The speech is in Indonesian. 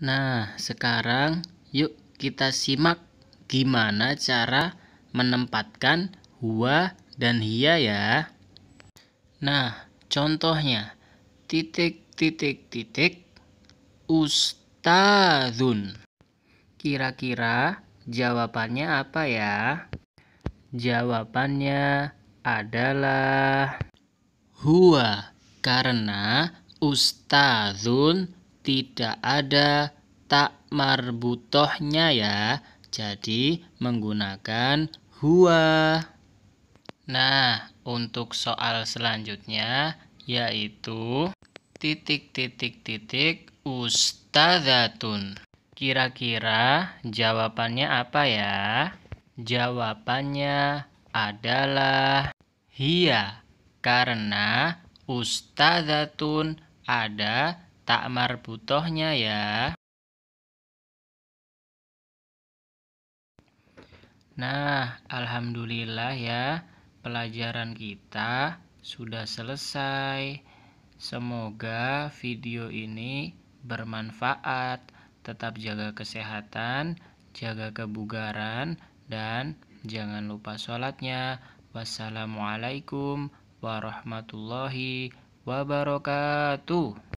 Nah, sekarang yuk kita simak gimana cara menempatkan hua dan hia ya. Nah, contohnya titik titik titik ustazun. Kira-kira jawabannya apa ya? Jawabannya adalah huwa karena ustazun tidak ada tak marbutohnya ya. Jadi menggunakan huwa. Nah, untuk soal selanjutnya yaitu titik titik titik Ustazatun. Kira-kira jawabannya apa ya? Jawabannya adalah hiya karena Ustazatun ada letak marbutohnya ya. Nah, alhamdulillah ya, pelajaran kita sudah selesai. Semoga video ini bermanfaat. Tetap jaga kesehatan, jaga kebugaran, dan jangan lupa sholatnya. Wassalamualaikum warahmatullahi wabarakatuh.